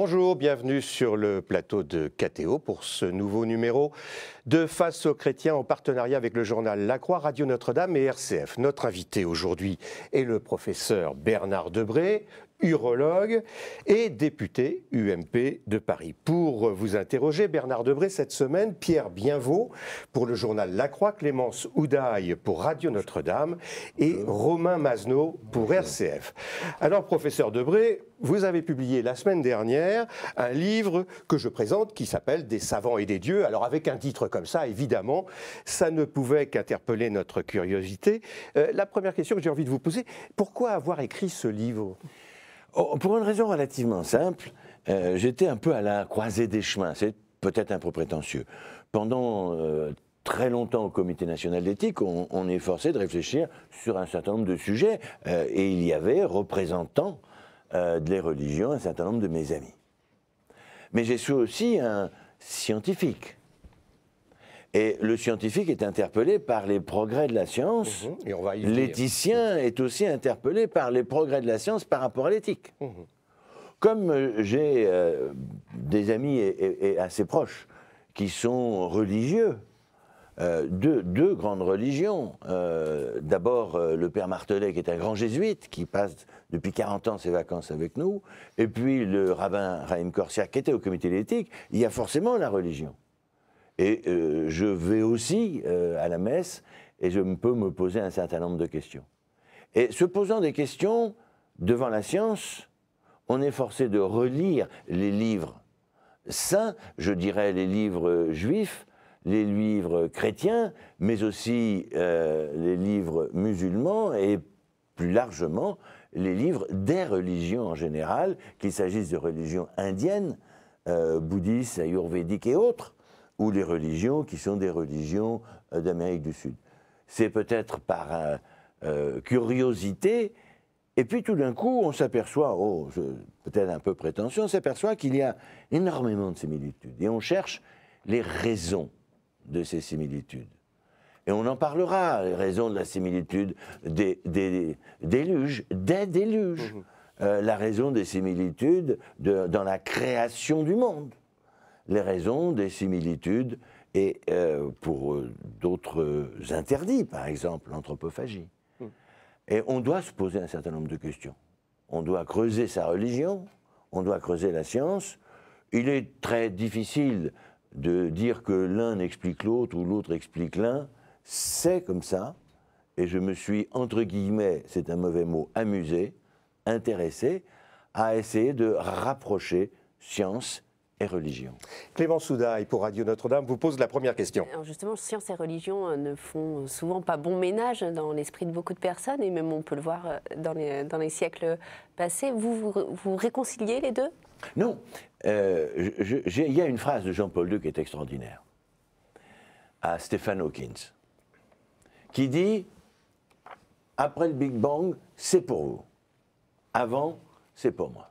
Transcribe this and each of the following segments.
Bonjour, bienvenue sur le plateau de KTO pour ce nouveau numéro de Face aux chrétiens en partenariat avec le journal La Croix, Radio Notre-Dame et RCF. Notre invité aujourd'hui est le professeur Bernard Debré, urologue et député UMP de Paris. Pour vous interroger, Bernard Debré, cette semaine, Pierre Bienveau pour le journal La Croix, Clémence Houdaille pour Radio Notre-Dame et Romain Masneau pour RCF. Alors, professeur Debré, vous avez publié la semaine dernière un livre que je présente qui s'appelle Des savants et des dieux. Alors, avec un titre comme ça, évidemment, ça ne pouvait qu'interpeller notre curiosité. Euh, la première question que j'ai envie de vous poser, pourquoi avoir écrit ce livre Oh, pour une raison relativement simple, euh, j'étais un peu à la croisée des chemins. C'est peut-être un peu prétentieux. Pendant euh, très longtemps au Comité national d'éthique, on, est forcé de réfléchir sur un certain nombre de sujets. Euh, et il y avait représentant des religions un certain nombre de mes amis. Mais j'ai su aussi un scientifique et le scientifique est interpellé par les progrès de la science. Mhm. L'éthicien est aussi interpellé par les progrès de la science par rapport à l'éthique. Mhm. Comme euh, j'ai euh, des amis et, assez proches qui sont religieux, euh, deux, grandes religions. D'abord, le père Martelet, qui est un grand jésuite, qui passe depuis 40 ans ses vacances avec nous, et puis le rabbin Raïm Corsia, qui était au comité d'éthique, il y a forcément la religion. Et euh, je vais aussi euh, à la messe et je peux me poser un certain nombre de questions. Et se posant des questions devant la science, on est forcé de relire les livres saints, je dirais les livres juifs, les livres chrétiens, mais aussi euh, les livres musulmans et plus largement les livres des religions en général, qu'il s'agisse de religions indiennes, bouddhistes, ayurvédiques et autres ou les religions qui sont des religions euh, d'Amérique du Sud. C'est peut-être par euh, euh, curiosité, et puis tout d'un coup, on s'aperçoit, oh, peut-être un peu prétention, on s'aperçoit qu'il y a énormément de similitudes. Et on cherche les raisons de ces similitudes. Et on en parlera, les raisons de la similitude des, déluges, des déluges. Mmh la raison des similitudes dans la création du monde les raisons des similitudes et euh, pour euh, d'autres interdits, par exemple l'anthropophagie. Hmm. Et on doit se poser un certain nombre de questions. On doit creuser sa religion, on doit creuser la science. Il est très difficile de dire que l'un explique l'autre ou l'autre explique l'un. C'est comme ça. Et je me suis, entre guillemets, c'est un mauvais mot, amusé, intéressé à essayer de rapprocher science et religion. Clément et pour Radio Notre-Dame vous pose la première question. justement, science et religion euh, ne font souvent pas bon ménage dans l'esprit de beaucoup de personnes et même on peut le voir euh, dans les, siècles passés. Vous, vous, réconciliez les deux Non. Euh, il y a une phrase de Jean-Paul II qui est extraordinaire à Stephen Hawkins qui dit Après le Big Bang, c'est pour vous. Avant, c'est pour moi.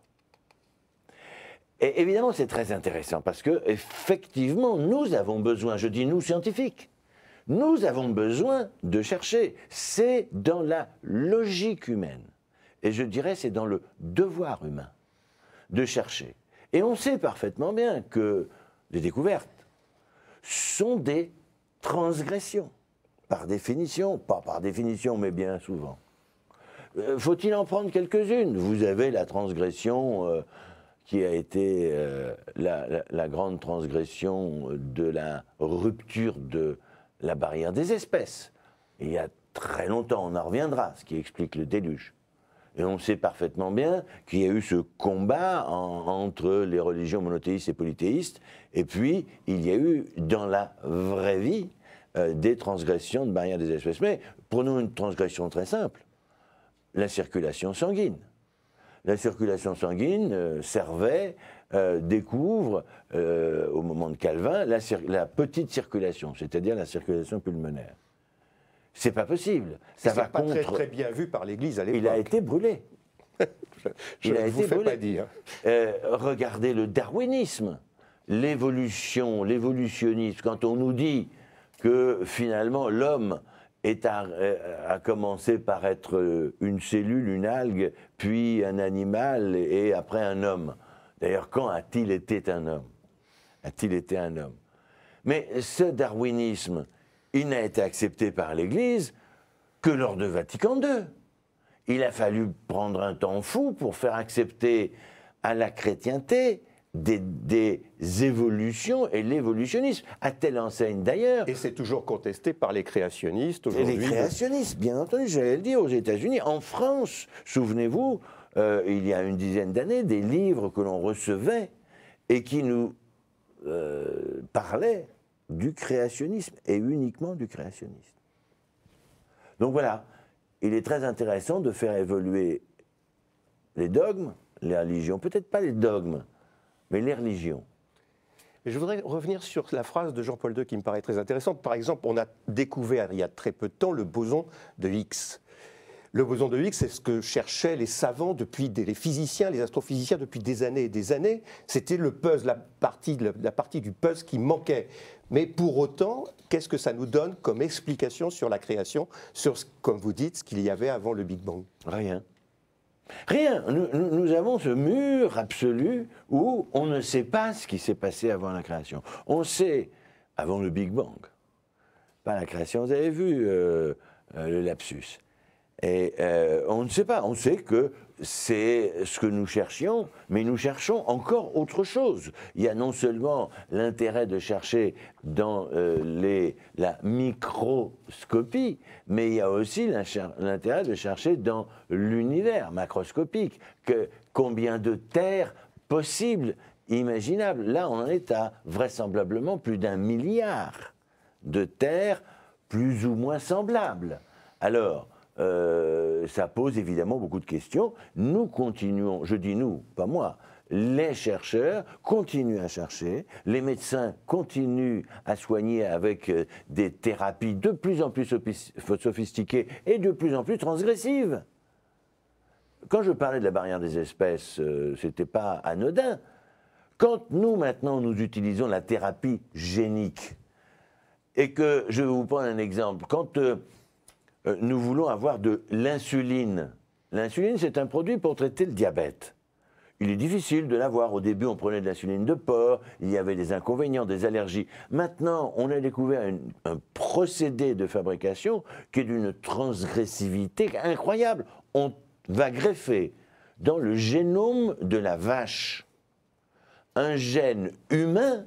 Et évidemment, c'est très intéressant parce que, effectivement, nous avons besoin, je dis nous scientifiques, nous avons besoin de chercher. C'est dans la logique humaine, et je dirais c'est dans le devoir humain de chercher. Et on sait parfaitement bien que les découvertes sont des transgressions, par définition, pas par définition, mais bien souvent. Euh, faut-il en prendre quelques-unes Vous avez la transgression euh, qui a été euh, la, grande transgression de la rupture de la barrière des espèces. il y a très longtemps, on en reviendra, ce qui explique le déluge. Et on sait parfaitement bien qu'il y a eu ce combat entre les religions monothéistes et polythéistes, et puis il y a eu dans la vraie vie euh, des transgressions de barrière des espèces. Mais pour nous une transgression très simple, la circulation sanguine la circulation sanguine, euh, servait, euh, découvre euh, au moment de Calvin la, petite circulation, c'est-à-dire la circulation pulmonaire. C'est pas possible. Ça va pas contre... très, bien vu par l'Église à l'époque. Il a été brûlé. je a vous été pas dire. regardez le darwinisme, l'évolution, l'évolutionnisme. Quand on nous dit que finalement l'homme a euh, commencé par être euh, une cellule, une algue, puis un animal et après un homme. D'ailleurs, quand a-t-il été un homme A-t-il été un homme Mais ce darwinisme, il n'a été accepté par l'Église que lors de Vatican II. Il a fallu prendre un temps fou pour faire accepter à la chrétienté des, évolutions et l'évolutionnisme, à telle enseigne d'ailleurs. Et c'est toujours contesté par les créationnistes aujourd'hui. les créationnistes, bien entendu, j'allais le dire, aux États-Unis, en France, souvenez-vous, euh, il y a une dizaine d'années, des livres que l'on recevait et qui nous euh, parlaient du créationnisme et uniquement du créationnisme. Donc voilà, il est très intéressant de faire évoluer les dogmes, les religions, peut-être pas les dogmes, mais les religions. Je voudrais revenir sur la phrase de Jean-Paul II qui me paraît très intéressante. Par exemple, on a découvert il y a très peu de temps le boson de Higgs. Le boson de Higgs, c'est ce que cherchaient les savants depuis les physiciens, les astrophysiciens depuis des années et des années. C'était le puzzle, la partie, la partie du puzzle qui manquait. Mais pour autant, qu'est-ce que ça nous donne comme explication sur la création, sur, comme vous dites, ce qu'il y avait avant le Big Bang Rien. Rien. Nous, avons ce mur absolu où on ne sait pas ce qui s'est passé avant la création. On sait avant le Big Bang, pas la création. Vous avez vu euh, euh, le lapsus. Et euh, on ne sait pas, on sait que c'est ce que nous cherchions, mais nous cherchons encore autre chose. Il y a non seulement l'intérêt de chercher dans euh, la microscopie, mais il y a aussi l'intérêt de chercher dans l'univers macroscopique, que, combien de terres possibles, imaginables. Là, on en est à vraisemblablement plus d'un milliard de terres plus ou moins semblables. Alors, euh, ça pose évidemment beaucoup de questions. Nous continuons, je dis nous, pas moi, les chercheurs continuent à chercher, les médecins continuent à soigner avec euh, des thérapies de plus en plus sophistiquées et de plus en plus transgressives. Quand je parlais de la barrière des espèces, ce euh, c'était pas anodin. Quand nous maintenant nous utilisons la thérapie génique, et que je vais vous prendre un exemple, quand euh, nous voulons avoir de l'insuline. L'insuline, c'est un produit pour traiter le diabète. Il est difficile de l'avoir. Au début, on prenait de l'insuline de porc, il y avait des inconvénients, des allergies. Maintenant, on a découvert un procédé de fabrication qui est d'une transgressivité incroyable. On va greffer dans le génome de la vache un gène humain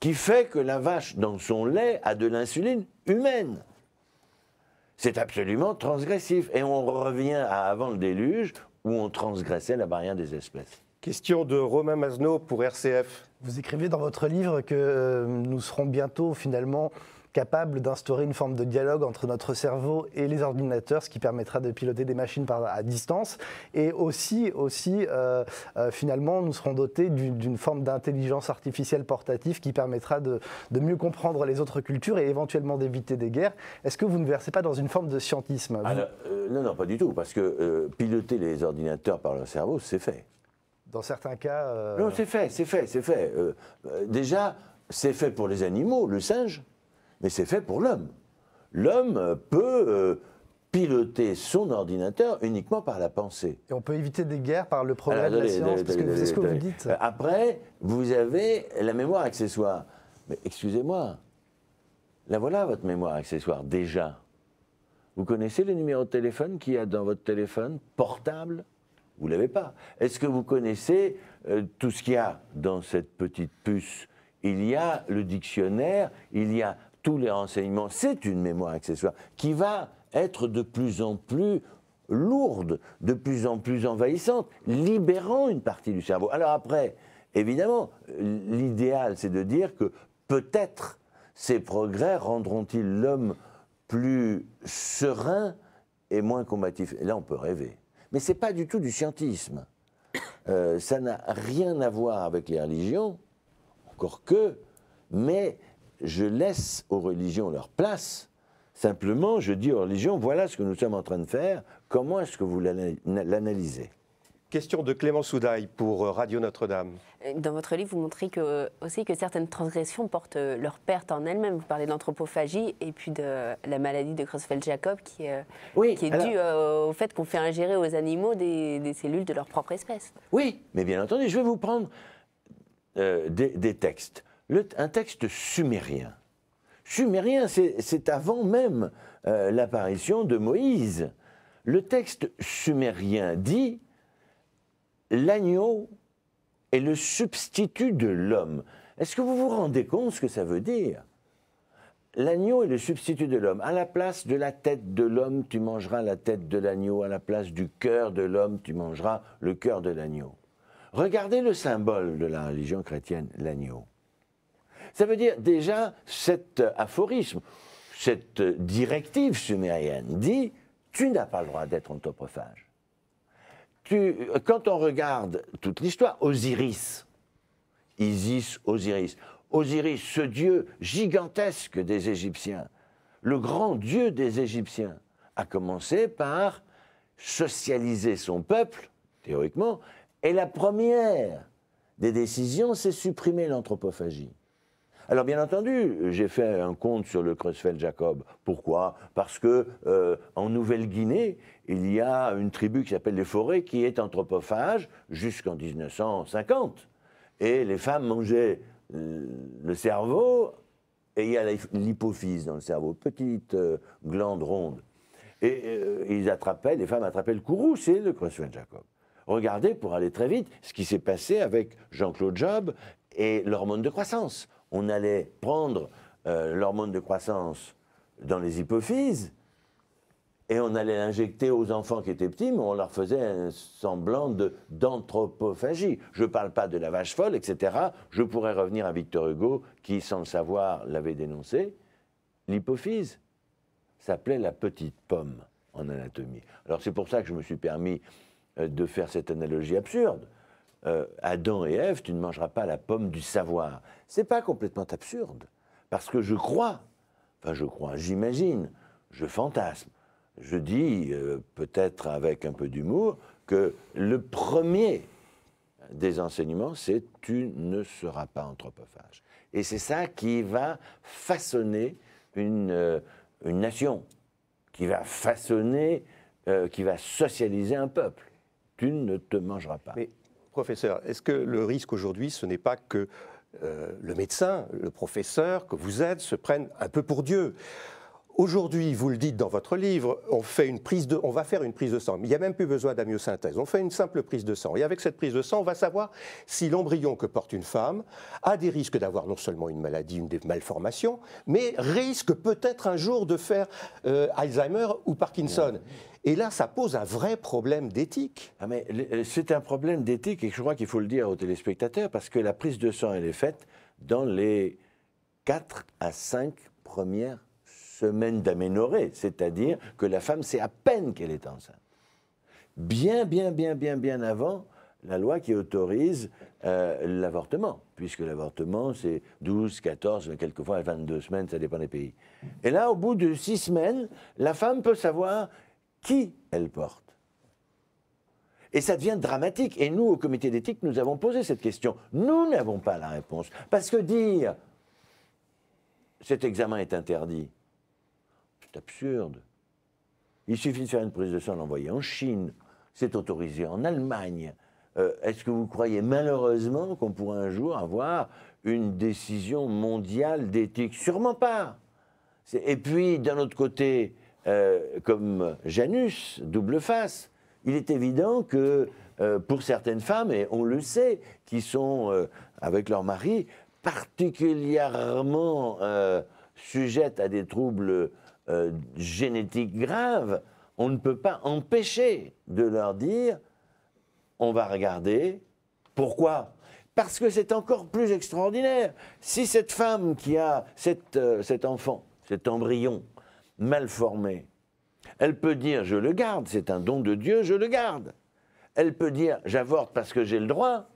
qui fait que la vache, dans son lait, a de l'insuline humaine. C'est absolument transgressif. Et on revient à avant le déluge, où on transgressait la barrière des espèces. Question de Romain Mazenot pour RCF. Vous écrivez dans votre livre que euh, nous serons bientôt finalement capable d'instaurer une forme de dialogue entre notre cerveau et les ordinateurs, ce qui permettra de piloter des machines à distance. Et aussi, aussi euh, euh, finalement, nous serons dotés d'une forme d'intelligence artificielle portative qui permettra de, mieux comprendre les autres cultures et éventuellement d'éviter des guerres. Est-ce que vous ne versez pas dans une forme de scientisme euh, Non, non, pas du tout, parce que piloter les ordinateurs par leur cerveau, c'est fait. Dans certains cas... Non, c'est fait, c'est fait, c'est fait. déjà, c'est fait pour les animaux, le singe mais c'est fait pour l'homme. L'homme peut euh, piloter son ordinateur uniquement par la pensée. Et on peut éviter des guerres par le progrès de la science, parce que c'est ce que vous dites. Après, vous avez la mémoire accessoire. Mais excusez-moi, la voilà votre mémoire accessoire, déjà. Vous connaissez le numéro de téléphone qu'il y a dans votre téléphone portable Vous ne l'avez pas. Est-ce que vous connaissez euh, tout ce qu'il y a dans cette petite puce Il y a le dictionnaire, il y a tous les renseignements, c'est une mémoire accessoire qui va être de plus en plus lourde, de plus en plus envahissante, libérant une partie du cerveau. Alors après, évidemment, l'idéal, c'est de dire que peut-être ces progrès rendront-ils l'homme plus serein et moins combatif. Et là, on peut rêver. Mais ce n'est pas du tout du scientisme. Euh, ça n'a rien à voir avec les religions, encore que, mais je laisse aux religions leur place. Simplement, je dis aux religions, voilà ce que nous sommes en train de faire, comment est-ce que vous l'analysez Question de Clément Soudaille pour euh, Radio Notre-Dame. Euh, dans votre livre, vous montrez euh, aussi que certaines transgressions portent leur perte en elles-mêmes. Vous parlez d'anthropophagie et puis de la maladie de Creutzfeldt-Jacob qui, est due au fait qu'on fait ingérer aux animaux des, cellules de leur propre espèce. Oui, mais bien entendu, je vais vous prendre des, textes un texte sumérien. Sumérien, c'est avant même euh, l'apparition de Moïse. Le texte sumérien dit l'agneau est le substitut de l'homme. Est-ce que vous vous rendez compte ce que ça veut dire L'agneau est le substitut de l'homme. À la place de la tête de l'homme, tu mangeras la tête de l'agneau. À la place du cœur de l'homme, tu mangeras le cœur de l'agneau. Regardez le symbole de la religion chrétienne, l'agneau. Ça veut dire déjà cet aphorisme, cette directive sumérienne dit tu n'as pas le droit d'être anthropophage. quand on regarde toute l'histoire, Osiris, Isis, Osiris, Osiris, ce dieu gigantesque des Égyptiens, le grand dieu des Égyptiens, a commencé par socialiser son peuple, théoriquement, et la première des décisions, c'est supprimer l'anthropophagie. Alors bien entendu, j'ai fait un compte sur le Creusfeld-Jacob. Pourquoi Parce que euh, en Nouvelle-Guinée, il y a une tribu qui s'appelle les forêts qui est anthropophage jusqu'en 1950. Et les femmes mangeaient le cerveau et il y a l'hypophyse dans le cerveau, petite euh, glande ronde. Et euh, les femmes attrapaient le courroux, c'est le Creusfeld-Jacob. Regardez, pour aller très vite, ce qui s'est passé avec Jean-Claude Job et l'hormone de croissance on allait prendre euh, l'hormone de croissance dans les hypophyses et on allait l'injecter aux enfants qui étaient petits, mais on leur faisait un semblant d'anthropophagie. Je ne parle pas de la vache folle, etc. Je pourrais revenir à Victor Hugo, qui, sans le savoir, l'avait dénoncé. L'hypophyse s'appelait la petite pomme en anatomie. Alors c'est pour ça que je me suis permis euh, de faire cette analogie absurde. Euh, Adam et Ève, tu ne mangeras pas la pomme du savoir. C'est pas complètement absurde, parce que je crois, enfin je crois, j'imagine, je fantasme, je dis, euh, peut-être avec un peu d'humour, que le premier des enseignements, c'est tu ne seras pas anthropophage. Et c'est ça qui va façonner une, euh, nation, qui va façonner, qui va socialiser un peuple. Tu ne te mangeras pas. Professeur, est-ce que le risque aujourd'hui, ce n'est pas que euh, le médecin, le professeur que vous êtes se prennent un peu pour Dieu Aujourd'hui, vous le dites dans votre livre, on, fait une prise de, on va faire une prise de sang. il n'y a même plus besoin d'amyosynthèse. On fait une simple prise de sang. Et avec cette prise de sang, on va savoir si l'embryon que porte une femme a des risques d'avoir non seulement une maladie, une des malformations, mais risque peut-être un jour de faire euh, Alzheimer ou Parkinson. Et là, ça pose un vrai problème d'éthique. Ah, mais euh, c'est un problème d'éthique et je crois qu'il faut le dire aux téléspectateurs parce que la prise de sang, elle est faite dans les 4 à 5 premières semaines d'aménorée, c'est-à-dire que la femme sait à peine qu'elle est enceinte. Bien, bien, bien, bien, bien avant la loi qui autorise euh, l'avortement, puisque l'avortement, c'est 12, 14, quelquefois 22 semaines, ça dépend des pays. Et là, au bout de 6 semaines, la femme peut savoir qui elle porte. Et ça devient dramatique. Et nous, au comité d'éthique, nous avons posé cette question. Nous n'avons pas la réponse. Parce que dire cet examen est interdit, c'est absurde. Il suffit de faire une prise de sang, l'envoyer en Chine. C'est autorisé en Allemagne. Euh, est-ce que vous croyez malheureusement qu'on pourrait un jour avoir une décision mondiale d'éthique Sûrement pas. Et puis, d'un autre côté, euh, comme Janus, double face, il est évident que euh, pour certaines femmes, et on le sait, qui sont avec leur mari particulièrement sujettes à des troubles euh, génétique grave, on ne peut pas empêcher de leur dire on va regarder. Pourquoi Parce que c'est encore plus extraordinaire. Si cette femme qui a euh, cet enfant, cet embryon mal formé, elle peut dire je le garde, c'est un don de Dieu, je le garde. Elle peut dire j'avorte parce que j'ai le droit,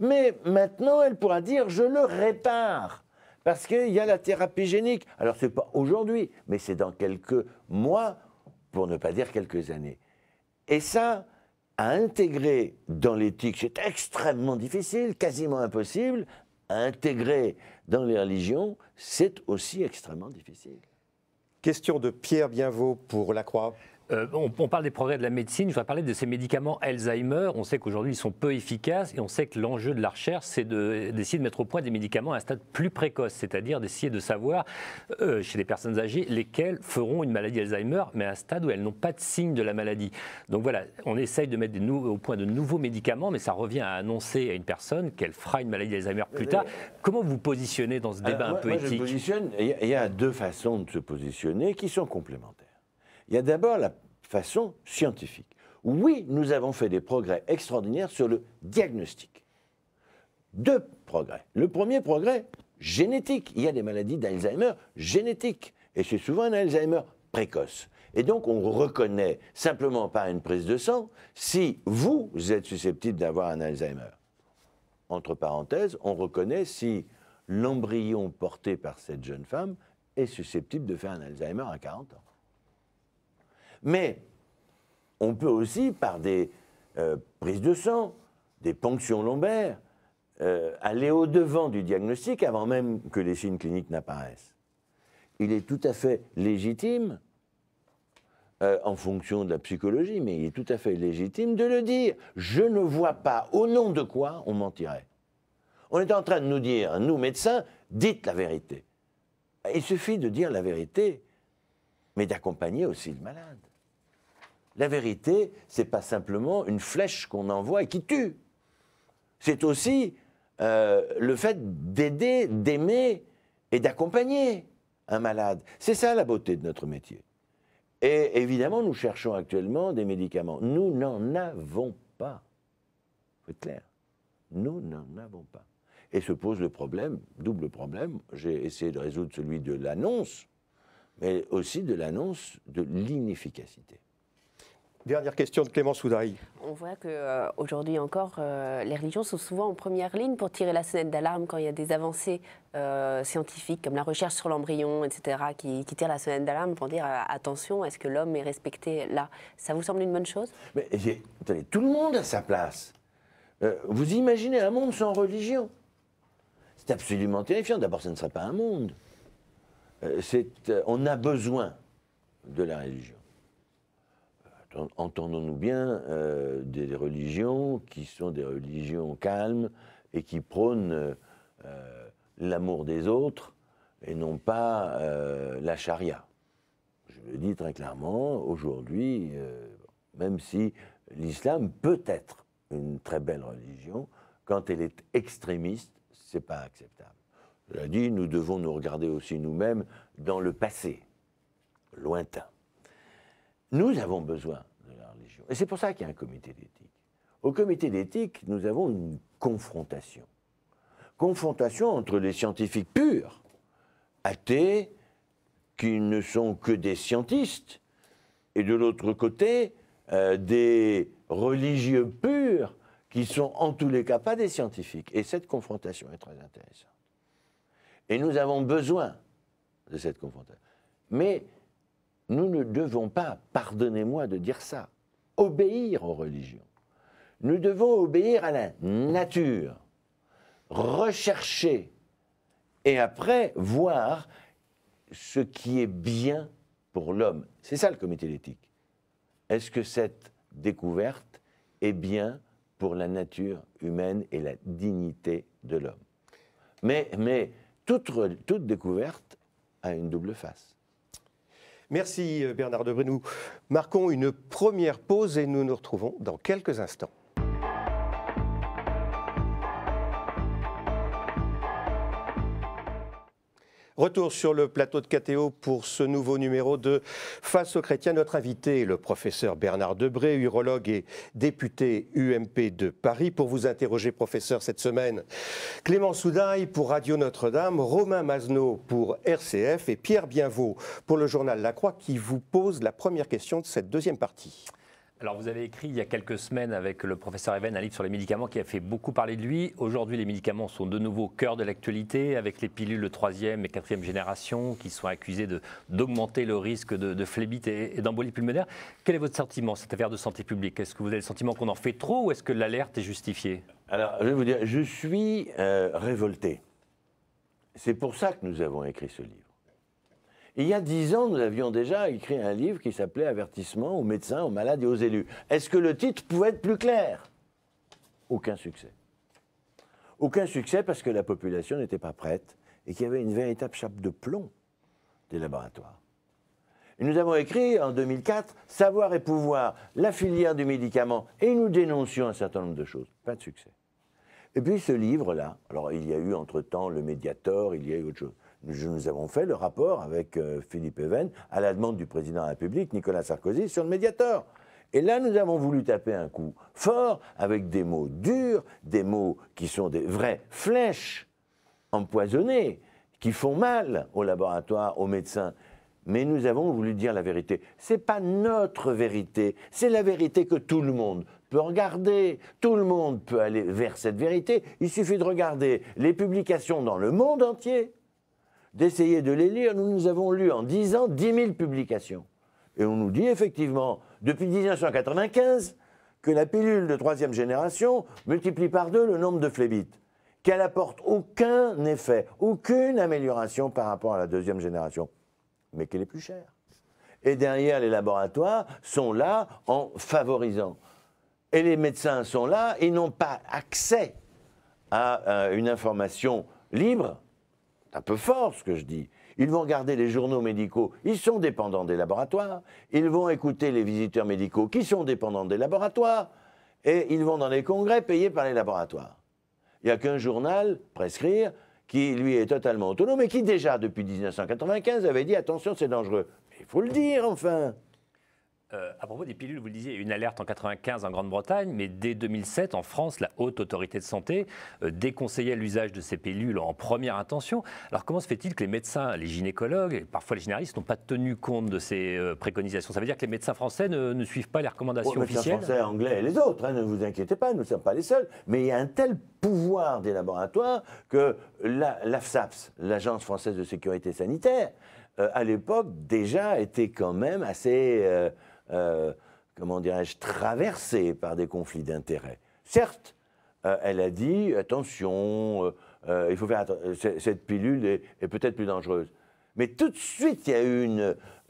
mais maintenant elle pourra dire je le répare. Parce qu'il y a la thérapie génique. Alors, ce n'est pas aujourd'hui, mais c'est dans quelques mois, pour ne pas dire quelques années. Et ça, à intégrer dans l'éthique, c'est extrêmement difficile, quasiment impossible. À intégrer dans les religions, c'est aussi extrêmement difficile. Question de Pierre Bienveau pour La Croix. Euh, on, parle des progrès de la médecine, je voudrais parler de ces médicaments Alzheimer. On sait qu'aujourd'hui, ils sont peu efficaces et on sait que l'enjeu de la recherche, c'est d'essayer de, mettre au point des médicaments à un stade plus précoce, c'est-à-dire d'essayer de savoir euh, chez les personnes âgées lesquelles feront une maladie Alzheimer, mais à un stade où elles n'ont pas de signes de la maladie. Donc voilà, on essaye de mettre au point de nouveaux médicaments, mais ça revient à annoncer à une personne qu'elle fera une maladie Alzheimer plus euh, tard. Comment vous positionnez dans ce débat un peu éthique il y a deux façons de se positionner qui sont complémentaires. Il y a d'abord la façon scientifique. Oui, nous avons fait des progrès extraordinaires sur le diagnostic. Deux progrès. Le premier progrès, génétique. Il y a des maladies d'Alzheimer génétiques. Et c'est souvent un Alzheimer précoce. Et donc, on reconnaît simplement par une prise de sang si vous êtes susceptible d'avoir un Alzheimer. Entre parenthèses, on reconnaît si l'embryon porté par cette jeune femme est susceptible de faire un Alzheimer à 40 ans. Mais on peut aussi, par des euh, prises de sang, des ponctions lombaires, euh, aller au-devant du diagnostic avant même que les signes cliniques n'apparaissent. Il est tout à fait légitime, euh, en fonction de la psychologie, mais il est tout à fait légitime de le dire. Je ne vois pas au nom de quoi on mentirait. On est en train de nous dire, nous médecins, dites la vérité. Il suffit de dire la vérité, mais d'accompagner aussi le malade. La vérité, c'est pas simplement une flèche qu'on envoie et qui tue. C'est aussi euh, le fait d'aider, d'aimer et d'accompagner un malade. C'est ça la beauté de notre métier. Et évidemment, nous cherchons actuellement des médicaments. Nous n'en avons pas. Faut être clair. Nous n'en avons pas. Et se pose le problème, double problème. J'ai essayé de résoudre celui de l'annonce, mais aussi de l'annonce de l'inefficacité. Dernière question de Clément Soudari. – On voit qu'aujourd'hui euh, encore, euh, les religions sont souvent en première ligne pour tirer la sonnette d'alarme quand il y a des avancées euh, scientifiques, comme la recherche sur l'embryon, etc., qui, qui tirent la sonnette d'alarme pour dire attention, est-ce que l'homme est respecté là Ça vous semble une bonne chose Mais attendez, tout le monde a sa place. vous imaginez un monde sans religion C'est absolument terrifiant. D'abord, ce ne serait pas un monde. on a besoin de la religion entendons-nous bien, euh, des religions qui sont des religions calmes et qui prônent euh, l'amour des autres et non pas euh, la charia. Je le dis très clairement, aujourd'hui, même si l'islam peut être une très belle religion, quand elle est extrémiste, ce n'est pas acceptable. Cela dit, nous devons nous regarder aussi nous-mêmes dans le passé lointain. Nous avons besoin de la religion. Et c'est pour ça qu'il y a un comité d'éthique. Au comité d'éthique, nous avons une confrontation. Confrontation entre les scientifiques purs, athées, qui ne sont que des scientistes, et de l'autre côté, euh, des religieux purs, qui sont en tous les cas pas des scientifiques. Et cette confrontation est très intéressante. Et nous avons besoin de cette confrontation. Mais nous ne devons pas, pardonnez-moi de dire ça, obéir aux religions. Nous devons obéir à la nature, rechercher et après voir ce qui est bien pour l'homme. C'est ça le comité d'éthique. Est-ce que cette découverte est bien pour la nature humaine et la dignité de l'homme mais, mais toute, toute découverte a une double face. Merci euh, Bernard Debré. Nous marquons une première pause et nous nous retrouvons dans quelques instants. Retour sur le plateau de KTO pour ce nouveau numéro de Face aux chrétiens. Notre invité, le professeur Bernard Debré, urologue et député UMP de Paris. Pour vous interroger, professeur, cette semaine, Clément Soudaille pour Radio Notre-Dame, Romain Mazneau pour RCF et Pierre Bienvaux pour le journal La Croix qui vous pose la première question de cette deuxième partie. Alors vous avez écrit il y a quelques semaines avec le professeur Even un livre sur les médicaments qui a fait beaucoup parler de lui. Aujourd'hui les médicaments sont de nouveau au cœur de l'actualité avec les pilules de troisième et quatrième génération qui sont accusées d'augmenter le risque de, de phlébite et, d'embolie pulmonaire. Quel est votre sentiment cette affaire de santé publique Est-ce que vous avez le sentiment qu'on en fait trop ou est-ce que l'alerte est justifiée Alors je vais vous dire, je suis euh, révolté. C'est pour ça que nous avons écrit ce livre il y a dix ans, nous avions déjà écrit un livre qui s'appelait Avertissement aux médecins, aux malades et aux élus. Est-ce que le titre pouvait être plus clair Aucun succès. Aucun succès parce que la population n'était pas prête et qu'il y avait une véritable chape de plomb des laboratoires. nous avons écrit en 2004 Savoir et pouvoir, la filière du médicament, et nous dénoncions un certain nombre de choses. Pas de succès. Et puis ce livre-là, alors il y a eu entre-temps le Mediator, il y a eu autre chose nous avons fait le rapport avec euh, Philippe Even à la demande du président de la République, Nicolas Sarkozy, sur le médiateur. Et là, nous avons voulu taper un coup fort avec des mots durs, des mots qui sont des vraies flèches empoisonnées, qui font mal aux laboratoires, aux médecins. Mais nous avons voulu dire la vérité. Ce n'est pas notre vérité, c'est la vérité que tout le monde peut regarder. Tout le monde peut aller vers cette vérité. Il suffit de regarder les publications dans le monde entier d'essayer de les lire. Nous, nous avons lu en 10 ans 10 000 publications. Et on nous dit effectivement, depuis 1995, que la pilule de troisième génération multiplie par deux le nombre de phlébites, qu'elle apporte aucun effet, aucune amélioration par rapport à la deuxième génération, mais qu'elle est plus chère. Et derrière, les laboratoires sont là en favorisant. Et les médecins sont là, et n'ont pas accès à euh, une information libre c'est un peu fort ce que je dis. Ils vont garder les journaux médicaux, ils sont dépendants des laboratoires. Ils vont écouter les visiteurs médicaux qui sont dépendants des laboratoires. Et ils vont dans les congrès payés par les laboratoires. Il n'y a qu'un journal, Prescrire, qui lui est totalement autonome et qui déjà depuis 1995 avait dit attention c'est dangereux. Mais il faut le dire enfin. Euh, à propos des pilules, vous le disiez, une alerte en 95 en Grande-Bretagne, mais dès 2007 en France, la haute autorité de santé euh, déconseillait l'usage de ces pilules en première intention. Alors comment se fait-il que les médecins, les gynécologues et parfois les généralistes n'ont pas tenu compte de ces euh, préconisations Ça veut dire que les médecins français ne, suivent pas les recommandations officielles Les médecins français, anglais et les autres, hein, ne vous inquiétez pas, nous ne sommes pas les seuls. Mais il y a un tel pouvoir des laboratoires que l'AFSAPS, l'Agence française de sécurité sanitaire, à l'époque déjà était quand même assez... Euh, comment dirais-je, traversée par des conflits d'intérêts. Certes, euh, elle a dit attention, euh, il faut faire cette pilule est, peut-être plus dangereuse. Mais tout de suite, il y a eu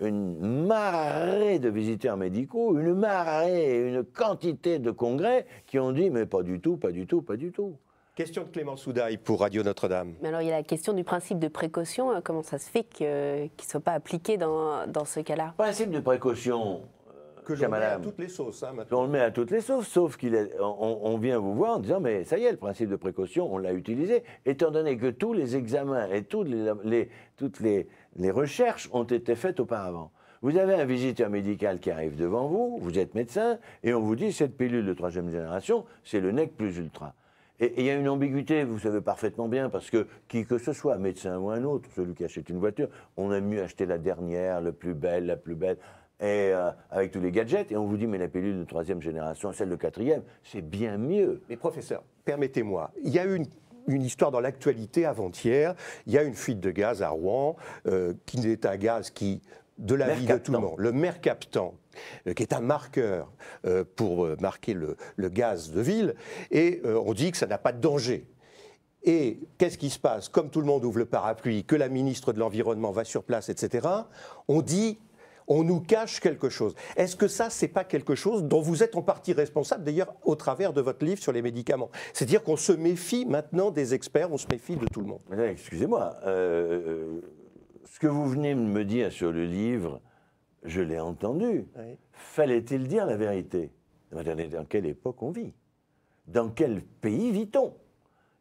une, marée de visiteurs médicaux, une marée, une quantité de congrès qui ont dit mais pas du tout, pas du tout, pas du tout. Question de Clément Soudaille pour Radio Notre-Dame. Mais alors, il y a la question du principe de précaution. Comment ça se fait qu'il ne soit pas appliqué dans, dans ce cas-là Principe de précaution, toutes les sauces. Hein, on le met à toutes les sauces, sauf qu'on vient vous voir en disant, mais ça y est, le principe de précaution, on l'a utilisé, étant donné que tous les examens et toutes les, les recherches ont été faites auparavant. Vous avez un visiteur médical qui arrive devant vous, vous êtes médecin, et on vous dit, cette pilule de troisième génération, c'est le nec plus ultra. Et il y a une ambiguïté, vous savez parfaitement bien, parce que qui que ce soit, médecin ou un autre, celui qui achète une voiture, on aime mieux acheter la dernière, la plus belle, la plus belle et euh, avec tous les gadgets, et on vous dit, mais la pellule de troisième génération, celle de quatrième, c'est bien mieux. Mais professeur, permettez-moi, il y a une une histoire dans l'actualité avant-hier. Il y a une fuite de gaz à Rouen, euh, qui est un gaz qui, de la vie de tout le monde, le mercaptan, captant euh, qui est un marqueur pour marquer le, le, gaz de ville, et on dit que ça n'a pas de danger. Et qu'est-ce qui se passe Comme tout le monde ouvre le parapluie, que la ministre de l'Environnement va sur place, etc., on dit on nous cache quelque chose. Est-ce que ça, c'est pas quelque chose dont vous êtes en partie responsable, d'ailleurs, au travers de votre livre sur les médicaments C'est-à-dire qu'on se méfie maintenant des experts, on se méfie de tout le monde. Excusez-moi, euh, euh, ce que vous venez de me dire sur le livre, je l'ai entendu. Fallait-il dire la vérité Dans quelle époque on vit Dans quel pays vit-on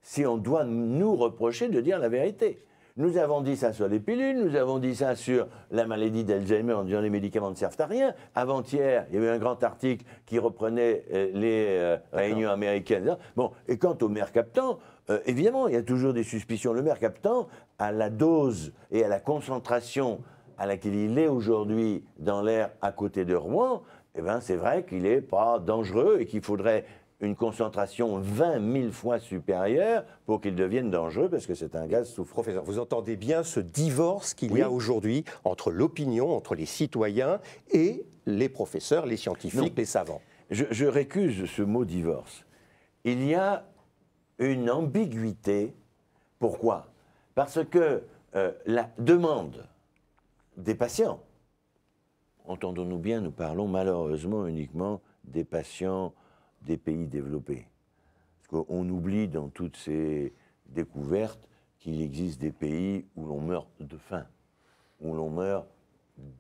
Si on doit nous reprocher de dire la vérité nous avons dit ça sur les pilules, nous avons dit ça sur la maladie d'Alzheimer en disant les médicaments ne servent à rien. Avant-hier, il y avait un grand article qui reprenait euh, les euh, réunions américaines. Bon, et quant au mercaptan, captant, euh, évidemment, il y a toujours des suspicions. Le captant, à la dose et à la concentration à laquelle il est aujourd'hui dans l'air à côté de Rouen, eh ben, c'est vrai qu'il n'est pas dangereux et qu'il faudrait une concentration 20 000 fois supérieure pour qu'il devienne dangereux parce que c'est un gaz souffrant. Professeur, vous entendez bien ce divorce qu'il y a aujourd'hui entre l'opinion, entre les citoyens et les professeurs, les scientifiques, les savants. Je, récuse ce mot divorce. Il y a une ambiguïté. Pourquoi Parce que euh, la demande des patients, entendons-nous bien, nous parlons malheureusement uniquement des patients des pays développés. Parce qu'on oublie dans toutes ces découvertes qu'il existe des pays où l'on meurt de faim, où l'on meurt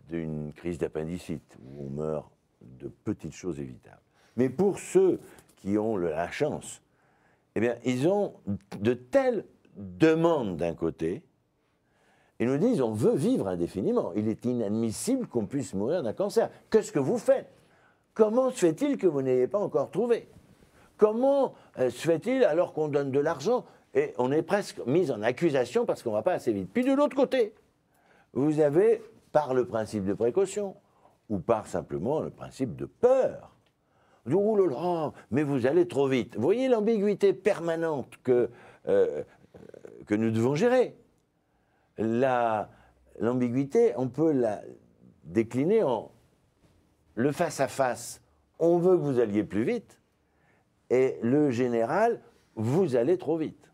d'une crise d'appendicite, où l'on meurt de petites choses évitables. Mais pour ceux qui ont la chance, eh bien, ils ont de telles demandes d'un côté, ils nous disent on veut vivre indéfiniment. Il est inadmissible qu'on puisse mourir d'un cancer. Qu'est-ce que vous faites Comment se fait-il que vous n'ayez pas encore trouvé Comment euh, se fait-il alors qu'on donne de l'argent et on est presque mis en accusation parce qu'on ne va pas assez vite Puis de l'autre côté, vous avez, par le principe de précaution, ou par simplement le principe de peur, du oh mais vous allez trop vite. voyez l'ambiguïté permanente que, euh, que nous devons gérer. L'ambiguïté, on peut la décliner en le face-à-face, on veut que vous alliez plus vite, et le général, vous allez trop vite.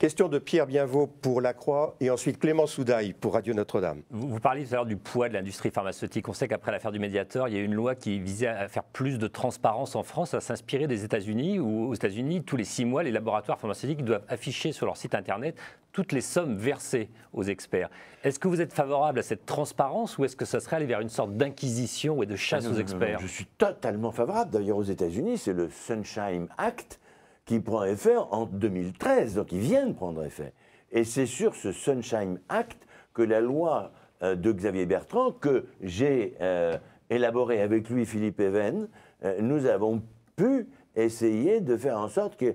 Question de Pierre Bienveau pour La Croix et ensuite Clément Soudaille pour Radio Notre-Dame. Vous, parlez parliez tout à l'heure du poids de l'industrie pharmaceutique. On sait qu'après l'affaire du médiateur, il y a une loi qui visait à faire plus de transparence en France, à s'inspirer des États-Unis, où aux États-Unis, tous les six mois, les laboratoires pharmaceutiques doivent afficher sur leur site internet toutes les sommes versées aux experts. Est-ce que vous êtes favorable à cette transparence ou est-ce que ça serait aller vers une sorte d'inquisition et de chasse ah aux experts Je suis totalement favorable. D'ailleurs, aux États-Unis, c'est le Sunshine Act qui prend effet en 2013, donc ils viennent prendre effet. Et c'est sur ce Sunshine Act que la loi euh, de Xavier Bertrand, que j'ai élaboré euh, élaborée avec lui, Philippe Even, euh, nous avons pu essayer de faire en sorte que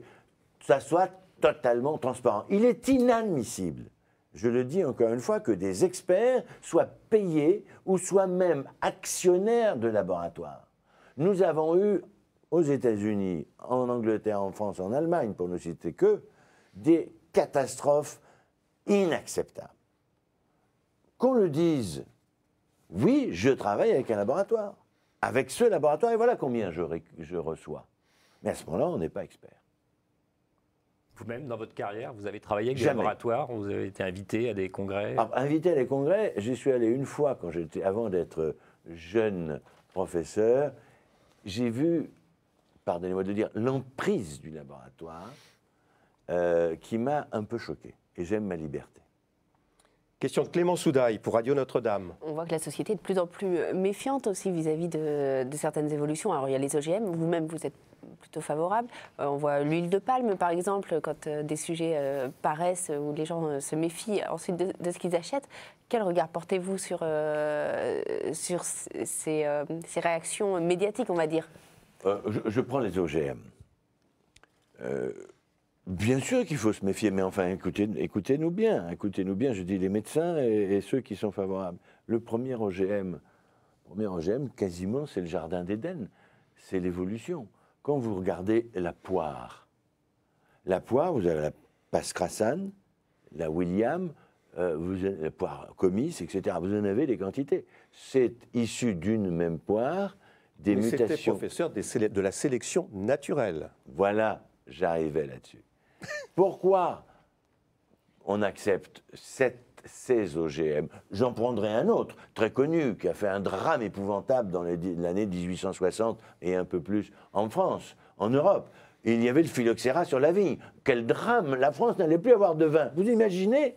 ça soit totalement transparent. Il est inadmissible, je le dis encore une fois, que des experts soient payés ou soient même actionnaires de laboratoires. Nous avons eu aux États-Unis, en Angleterre, en France, en Allemagne, pour ne citer que, des catastrophes inacceptables. Qu'on le dise, oui, je travaille avec un laboratoire, avec ce laboratoire, et voilà combien je, reçois. Mais à ce moment-là, on n'est pas expert. Vous-même, dans votre carrière, vous avez travaillé avec des laboratoires, vous avez été invité à des congrès ah, Invité à des congrès, j'y suis allé une fois quand j'étais, avant d'être jeune professeur. J'ai vu pardonnez-moi de dire, l'emprise du laboratoire euh, qui m'a un peu choqué. Et j'aime ma liberté. Question de Clément Soudaille pour Radio Notre-Dame. On voit que la société est de plus en plus méfiante aussi vis-à-vis de, certaines évolutions. Alors il y a les OGM, vous-même vous êtes plutôt favorable. Euh, on voit l'huile de palme par exemple, quand euh, des sujets paraissent où les gens se méfient ensuite de, ce qu'ils achètent. Quel regard portez-vous sur, sur ces réactions médiatiques, on va dire euh, je, prends les OGM. Euh, bien sûr qu'il faut se méfier, mais enfin, écoutez-nous bien. Écoutez-nous bien, je dis les médecins et, ceux qui sont favorables. Le premier OGM, premier OGM quasiment, c'est le jardin d'Éden. C'est l'évolution. Quand vous regardez la poire, la poire, vous avez la Pascrasane, la William, euh, vous la poire comice, etc. Vous en avez des quantités. C'est issu d'une même poire des Mais C'était professeur des de la sélection naturelle. Voilà, j'arrivais là-dessus. Pourquoi on accepte cette OGM. J'en prendrai un autre, très connu, qui a fait un drame épouvantable dans l'année 1860 et un peu plus en France, en Europe. Il y avait le phylloxéra sur la vigne. Quel drame La France n'allait plus avoir de vin. Vous imaginez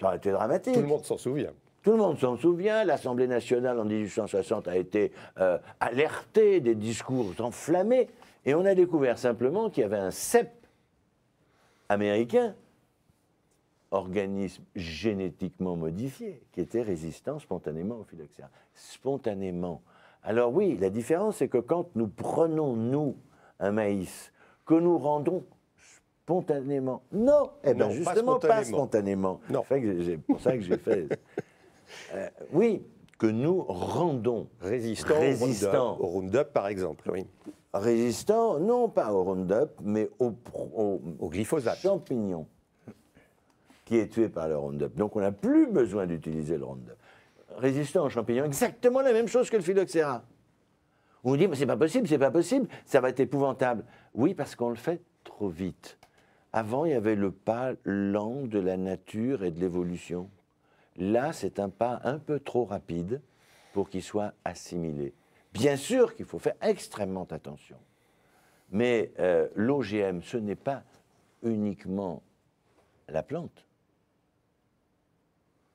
Ça aurait été dramatique. Tout le monde s'en souvient. Tout le monde s'en souvient, l'Assemblée nationale en 1860 a été euh, alertée des discours enflammés, et on a découvert simplement qu'il y avait un CEP américain, organisme génétiquement modifié, qui était résistant spontanément au phylloxéra. Spontanément. Alors oui, la différence, c'est que quand nous prenons, nous, un maïs, que nous rendons spontanément. Non, eh bien justement, pas spontanément. C'est pour ça que j'ai fait Euh, oui, que nous rendons résistants, Au, Roundup, par exemple. Oui. Résistants, non pas au Roundup, mais au, glyphosate. champignon qui est tué par le Roundup. Donc on n'a plus besoin d'utiliser le Roundup. Résistant aux champignons, exactement la même chose que le phylloxéra. On dit, mais c'est pas possible, c'est pas possible, ça va être épouvantable. Oui, parce qu'on le fait trop vite. Avant, il y avait le pas lent de la nature et de l'évolution. Là, c'est un pas un peu trop rapide pour qu'il soit assimilé. Bien sûr qu'il faut faire extrêmement attention. Mais euh, l'OGM, ce n'est pas uniquement la plante.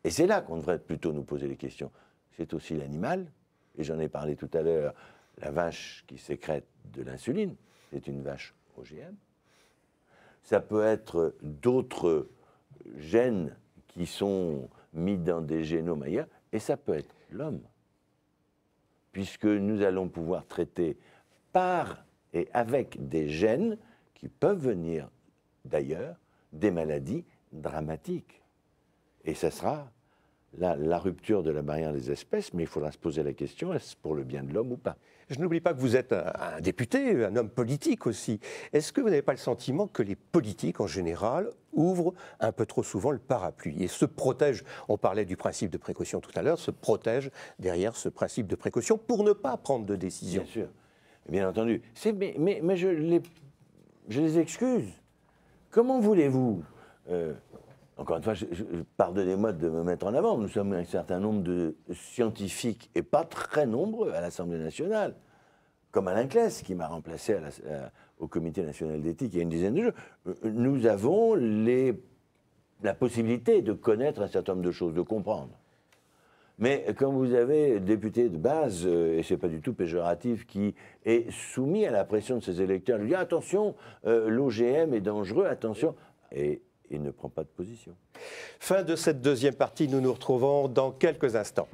Et c'est là qu'on devrait plutôt nous poser les questions. C'est aussi l'animal, et j'en ai parlé tout à l'heure, la vache qui sécrète de l'insuline, c'est une vache OGM. Ça peut être d'autres gènes qui sont mis dans des génomes ailleurs, et ça peut être l'homme, puisque nous allons pouvoir traiter par et avec des gènes qui peuvent venir d'ailleurs des maladies dramatiques. Et ça sera la, rupture de la barrière des espèces, mais il faudra se poser la question est-ce pour le bien de l'homme ou pas Je n'oublie pas que vous êtes un, député, un homme politique aussi. Est-ce que vous n'avez pas le sentiment que les politiques en général ouvrent un peu trop souvent le parapluie et se protègent On parlait du principe de précaution tout à l'heure, se protègent derrière ce principe de précaution pour ne pas prendre de décision. Bien sûr, bien entendu. Mais, mais, je, les, excuse. Comment voulez-vous euh, encore une fois, pardonnez-moi de me mettre en avant, nous sommes un certain nombre de scientifiques, et pas très nombreux, à l'Assemblée nationale, comme Alain Claes, qui m'a remplacé au Comité national d'éthique il y a une dizaine de jours. Euh, nous avons les, la possibilité de connaître un certain nombre de choses, de comprendre. Mais quand vous avez député de base, euh, et ce n'est pas du tout péjoratif, qui est soumis à la pression de ses électeurs, lui dit attention, euh, l'OGM est dangereux, attention il ne prend pas de position. Fin de cette deuxième partie, nous nous retrouvons dans quelques instants.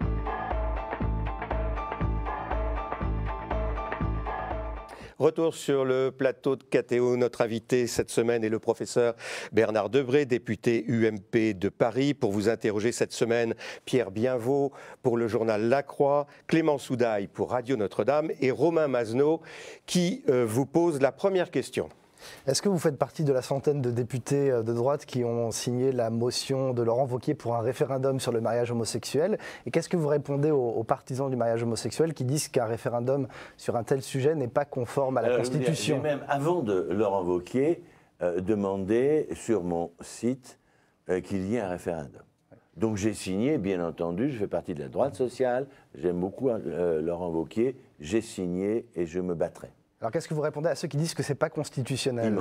Retour sur le plateau de KTO. Notre invité cette semaine est le professeur Bernard Debré, député UMP de Paris. Pour vous interroger cette semaine, Pierre Bienveau pour le journal La Croix, Clément Soudaille pour Radio Notre-Dame et Romain Mazenot qui euh, vous pose la première question. Est-ce que vous faites partie de la centaine de députés euh, de droite qui ont signé la motion de Laurent Wauquiez pour un référendum sur le mariage homosexuel Et qu'est-ce que vous répondez aux, partisans du mariage homosexuel qui disent qu'un référendum sur un tel sujet n'est pas conforme à la euh, Constitution Même avant de Laurent Wauquiez, demandez euh, demander sur mon site qu'il y ait un référendum. Donc j'ai signé, bien entendu, je fais partie de la droite sociale, j'aime beaucoup leur hein, Laurent j'ai signé et je me battrai. Alors qu'est-ce que vous répondez à ceux qui disent que ce n'est pas constitutionnel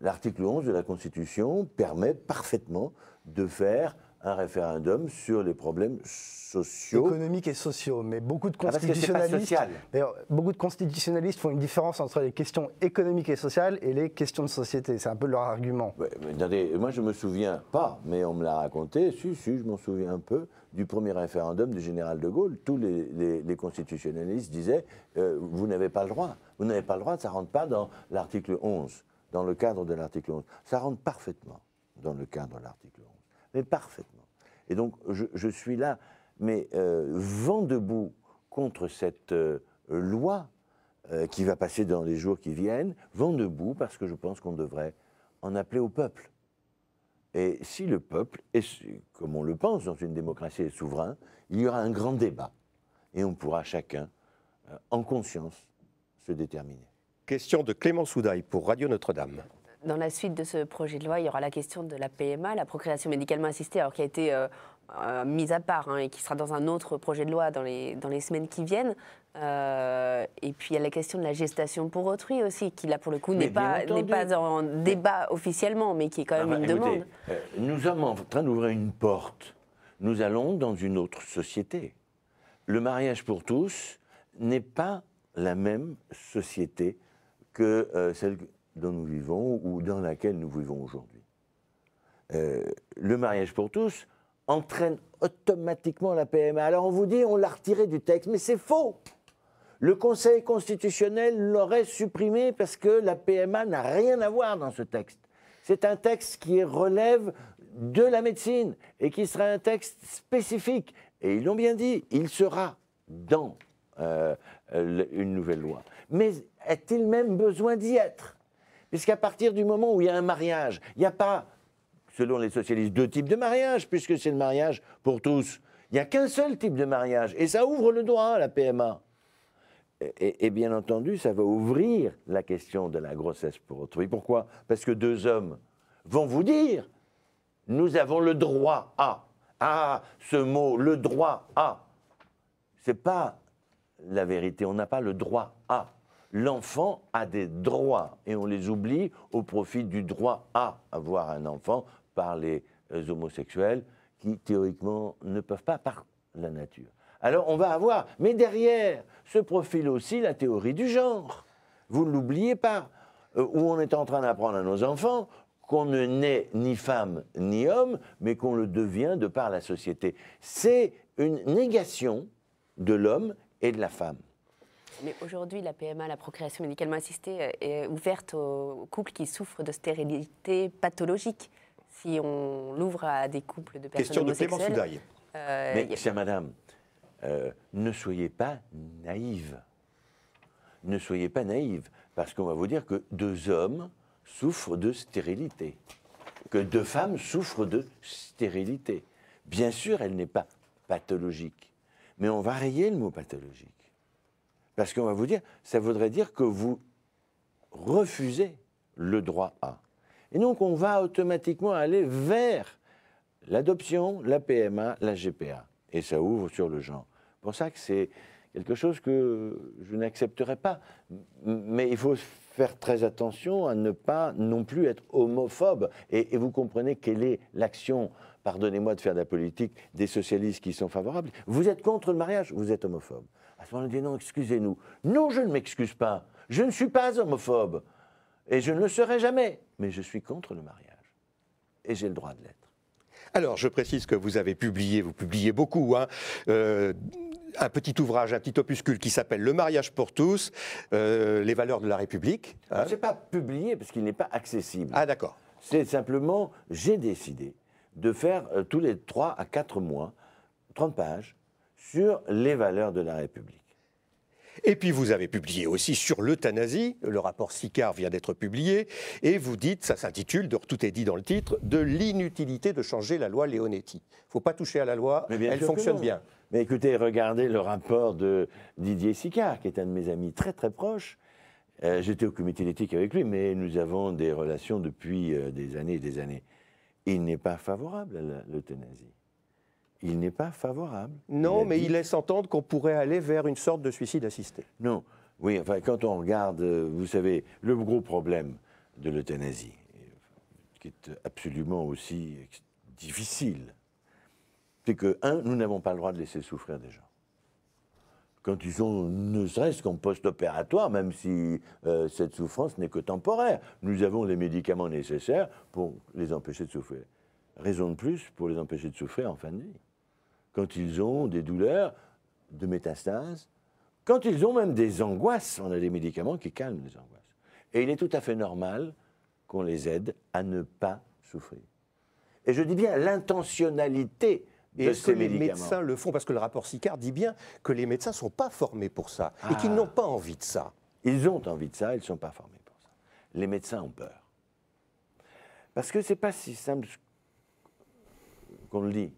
L'article 11 de la Constitution permet parfaitement de faire un référendum sur les problèmes sociaux. Économiques et sociaux, mais beaucoup de ah, constitutionnalistes. beaucoup de constitutionnalistes font une différence entre les questions économiques et sociales et les questions de société. C'est un peu leur argument. moi je me souviens pas, mais on me l'a raconté. Si, si, je m'en souviens un peu du premier référendum du général de Gaulle. Tous les, constitutionnalistes disaient euh, vous n'avez pas le droit, vous n'avez pas le droit, ça rentre pas dans l'article 11, dans le cadre de l'article 11. Ça rentre parfaitement dans le cadre de l'article 11 parfaitement. Et donc, je, suis là, mais euh, vent debout contre cette euh, loi euh, qui va passer dans les jours qui viennent, vent debout parce que je pense qu'on devrait en appeler au peuple. Et si le peuple est, comme on le pense dans une démocratie souveraine, il y aura un grand débat et on pourra chacun, en conscience, se déterminer. Question de Clément Soudaille pour Radio Notre-Dame. Dans la suite de ce projet de loi, il y aura la question de la PMA, la procréation médicalement assistée, alors qui a été euh, euh, mise à part hein, et qui sera dans un autre projet de loi dans les, dans les semaines qui viennent. Euh, et puis il y a la question de la gestation pour autrui aussi, qui là pour le coup n'est pas, pas en débat officiellement, mais qui est quand même une ah, bah, demande. nous sommes en train d'ouvrir une porte. Nous allons dans une autre société. Le mariage pour tous n'est pas la même société que celle dont nous vivons ou dans laquelle nous vivons aujourd'hui. Euh, le mariage pour tous entraîne automatiquement la PMA. Alors on vous dit, on l'a retiré du texte, mais c'est faux. Le Conseil constitutionnel l'aurait supprimé parce que la PMA n'a rien à voir dans ce texte. C'est un texte qui relève de la médecine et qui sera un texte spécifique. Et ils l'ont bien dit, il sera dans euh, une nouvelle loi. Mais a-t-il même besoin d'y être Puisqu'à partir du moment où il y a un mariage, il n'y a pas, selon les socialistes, deux types de mariage, puisque c'est le mariage pour tous. Il n'y a qu'un seul type de mariage, et ça ouvre le droit à la PMA. Et, bien entendu, ça va ouvrir la question de la grossesse pour autrui. Pourquoi Parce que deux hommes vont vous dire, nous avons le droit à. à ah, ce mot, le droit à. Ce n'est pas la vérité, on n'a pas le droit à l'enfant a des droits et on les oublie au profit du droit à avoir un enfant par les euh, homosexuels qui théoriquement ne peuvent pas par la nature. Alors on va avoir, mais derrière se profile aussi la théorie du genre. Vous ne l'oubliez pas, euh, où on est en train d'apprendre à nos enfants qu'on ne naît ni femme ni homme, mais qu'on le devient de par la société. C'est une négation de l'homme et de la femme. Mais aujourd'hui, la PMA, la procréation médicalement assistée, euh, est ouverte aux couples qui souffrent de stérilité pathologique. Si on l'ouvre à des couples de personnes Question de Clément euh, Mais, chère madame, euh, ne soyez pas naïve. Ne soyez pas naïve, parce qu'on va vous dire que deux hommes souffrent de stérilité, que deux femmes souffrent de stérilité. Bien sûr, elle n'est pas pathologique, mais on va rayer le mot pathologique. Parce qu'on va vous dire, ça voudrait dire que vous refusez le droit à. Et donc, on va automatiquement aller vers l'adoption, la PMA, la GPA. Et ça ouvre sur le genre. pour ça que c'est quelque chose que je n'accepterai pas. Mais il faut faire très attention à ne pas non plus être homophobe. Et, et vous comprenez quelle est l'action, pardonnez-moi de faire de la politique, des socialistes qui sont favorables. Vous êtes contre le mariage, vous êtes homophobe. À ce moment-là, dit non, excusez-nous. Non, je ne m'excuse pas. Je ne suis pas homophobe. Et je ne le serai jamais. Mais je suis contre le mariage. Et j'ai le droit de l'être. Alors, je précise que vous avez publié, vous publiez beaucoup, hein, euh, un petit ouvrage, un petit opuscule qui s'appelle Le mariage pour tous, euh, les valeurs de la République. Hein. Je pas publié parce qu'il n'est pas accessible. Ah, d'accord. C'est simplement, j'ai décidé de faire euh, tous les 3 à 4 mois, 30 pages, sur les valeurs de la République. Et puis vous avez publié aussi sur l'euthanasie, le rapport Sicard vient d'être publié, et vous dites, ça s'intitule, tout est dit dans le titre, de l'inutilité de changer la loi Leonetti. Il ne faut pas toucher à la loi, elle fonctionne bien. Mais écoutez, regardez le rapport de Didier Sicard, qui est un de mes amis très très proches. Euh, j'étais au comité d'éthique avec lui, mais nous avons des relations depuis euh, des années et des années. Il n'est pas favorable à l'euthanasie il n'est pas favorable. Non, mais il laisse entendre qu'on pourrait aller vers une sorte de suicide assisté. Non, oui, enfin, quand on regarde, euh, vous savez, le gros problème de l'euthanasie, euh, qui est absolument aussi difficile, c'est que, un, nous n'avons pas le droit de laisser souffrir des gens. Quand ils sont, ne serait-ce qu'en post-opératoire, même si euh, cette souffrance n'est que temporaire, nous avons les médicaments nécessaires pour les empêcher de souffrir. Raison de plus pour les empêcher de souffrir en fin de vie quand ils ont des douleurs de métastases, quand ils ont même des angoisses. On a des médicaments qui calment les angoisses. Et il est tout à fait normal qu'on les aide à ne pas souffrir. Et je dis bien l'intentionnalité de ces médicaments. les médecins le font Parce que le rapport Sicard dit bien que les médecins ne sont pas formés pour ça et qu'ils ah. n'ont pas envie de ça. Ils ont envie de ça, ils ne sont pas formés pour ça. Les médecins ont peur. Parce que ce n'est pas si simple qu'on le dit.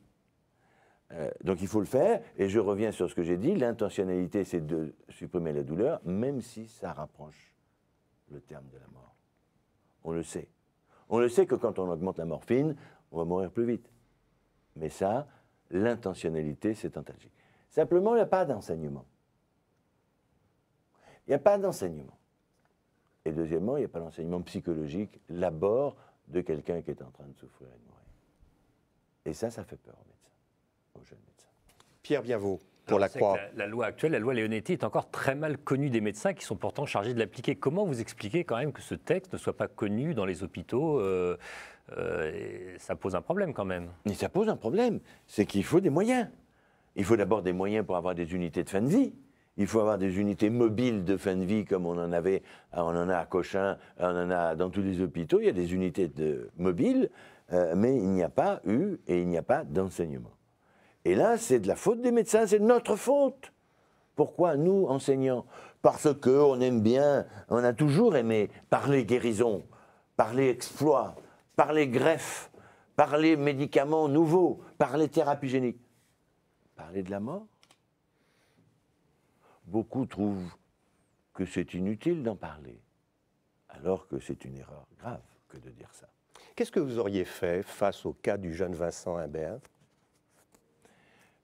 Euh, donc il faut le faire, et je reviens sur ce que j'ai dit, l'intentionnalité c'est de supprimer la douleur, même si ça rapproche le terme de la mort. On le sait. On le sait que quand on augmente la morphine, on va mourir plus vite. Mais ça, l'intentionnalité c'est antalgique. Simplement, il n'y a pas d'enseignement. Il n'y a pas d'enseignement. Et deuxièmement, il n'y a pas d'enseignement psychologique, l'abord de quelqu'un qui est en train de souffrir et de mourir. Et ça, ça fait peur aux médecins jeunes Pierre Bienvaux. Pour la, croix. La, loi actuelle, la loi Leonetti, est encore très mal connue des médecins qui sont pourtant chargés de l'appliquer. Comment vous expliquez quand même que ce texte ne soit pas connu dans les hôpitaux euh, euh, Ça pose un problème quand même. Mais ça pose un problème. C'est qu'il faut des moyens. Il faut d'abord des moyens pour avoir des unités de fin de vie. Il faut avoir des unités mobiles de fin de vie comme on en avait, ah, on en a à Cochin, ah, on en a dans tous les hôpitaux. Il y a des unités de mobiles, euh, mais il n'y a pas eu et il n'y a pas d'enseignement. Et là, c'est de la faute des médecins, c'est de notre faute. Pourquoi nous, enseignants Parce qu'on aime bien, on a toujours aimé parler guérison, parler exploit, parler greffe, parler médicaments nouveaux, parler thérapie génique. Parler de la mort Beaucoup trouvent que c'est inutile d'en parler, alors que c'est une erreur grave que de dire ça. Qu'est-ce que vous auriez fait face au cas du jeune Vincent Imbert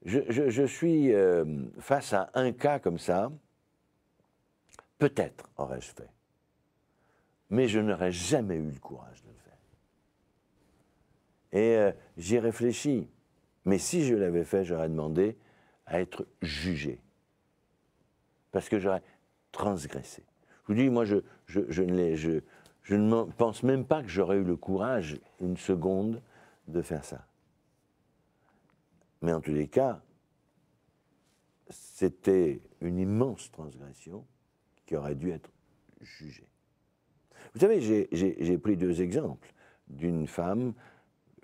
je, suis euh, face à un cas comme ça. Peut-être aurais-je fait. Mais je n'aurais jamais eu le courage de le faire. Et euh, j'y réfléchis. Mais si je l'avais fait, j'aurais demandé à être jugé. Parce que j'aurais transgressé. Je vous dis, moi, je ne pense même pas que j'aurais eu le courage, une seconde, de faire ça. Mais en tous les cas, c'était une immense transgression qui aurait dû être jugée. Vous savez, j'ai pris deux exemples d'une femme,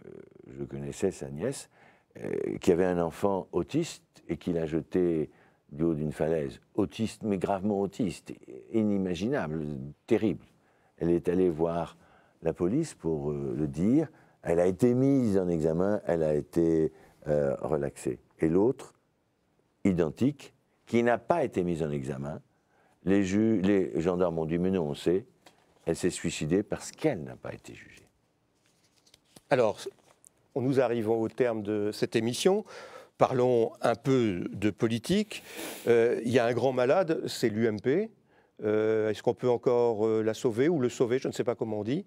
euh, je connaissais sa nièce, euh, qui avait un enfant autiste et qui l'a jeté du haut d'une falaise. Autiste, mais gravement autiste, inimaginable, terrible. Elle est allée voir la police pour euh, le dire. Elle a été mise en examen, elle a été euh, relaxé. Et l'autre, identique, qui n'a pas été mise en examen. Les, gendarmes ont dit, mais non, on sait, elle s'est suicidée parce qu'elle n'a pas été jugée. Alors, nous arrivons au terme de cette émission. Parlons un peu de politique. Euh, il y a un grand malade, c'est l'UMP. Euh, est-ce qu'on peut encore la sauver ou le sauver Je ne sais pas comment on dit.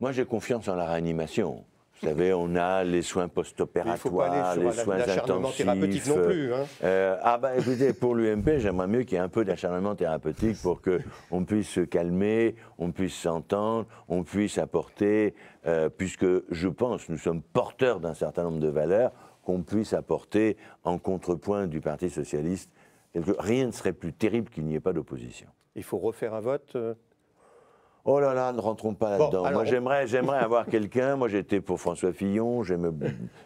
Moi, j'ai confiance en la réanimation. Vous savez, on a les soins post-opératoires, les soins intensifs. non plus. Hein. Euh, ah ben écoutez, pour l'UMP, j'aimerais mieux qu'il y ait un peu d'acharnement thérapeutique pour que on puisse se calmer, on puisse s'entendre, on puisse apporter, euh, puisque je pense, nous sommes porteurs d'un certain nombre de valeurs, qu'on puisse apporter en contrepoint du Parti socialiste. Rien ne serait plus terrible qu'il n'y ait pas d'opposition. Il faut refaire un vote euh, Oh là là, ne rentrons pas là-dedans. Moi, j'aimerais, j'aimerais avoir quelqu'un. Moi, j'étais pour François Fillon, j'aime,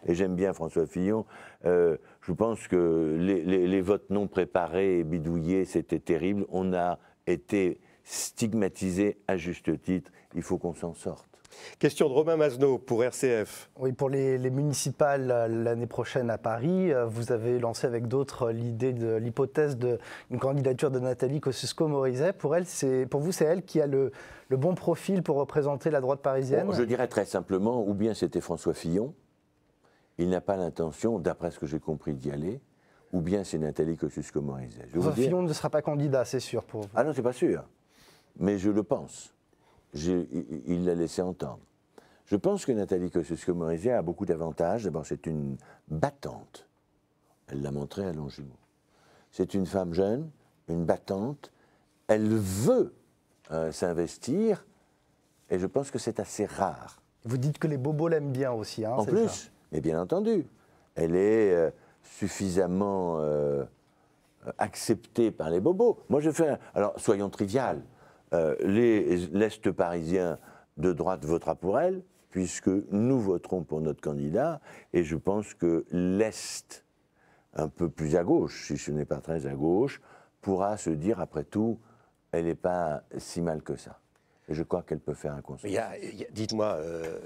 et j'aime bien François Fillon. Euh, je pense que les, votes non préparés et bidouillés, c'était terrible. On a été stigmatisés à juste titre. Il faut qu'on s'en sorte. Question de Romain Masneau pour RCF. Oui, pour les, municipales euh, l'année prochaine à Paris, euh, vous avez lancé avec d'autres euh, l'idée de l'hypothèse d'une candidature de Nathalie Kosciusko-Morizet. Pour, elle, pour vous, c'est elle qui a le, bon profil pour représenter la droite parisienne Je dirais très simplement, ou bien c'était François Fillon, il n'a pas l'intention, d'après ce que j'ai compris, d'y aller, ou bien c'est Nathalie Kosciusko-Morizet. François Fillon ne sera pas candidat, c'est sûr pour vous. Ah non, c'est pas sûr, mais je le pense il l'a laissé entendre. Je pense que Nathalie Kosciusko-Morizet a beaucoup d'avantages. D'abord, c'est une battante. Elle l'a montré à Longjumeau. C'est une femme jeune, une battante. Elle veut euh, s'investir et je pense que c'est assez rare. Vous dites que les bobos l'aiment bien aussi. Hein, en plus, mais bien entendu, elle est euh, suffisamment euh, acceptée par les bobos. Moi, je fais. Alors, soyons trivial. Euh, l'Est parisien de droite votera pour elle, puisque nous voterons pour notre candidat, et je pense que l'Est, un peu plus à gauche, si ce n'est pas très à gauche, pourra se dire, après tout, elle n'est pas si mal que ça. je crois qu'elle peut faire un consensus. Dites-moi, euh,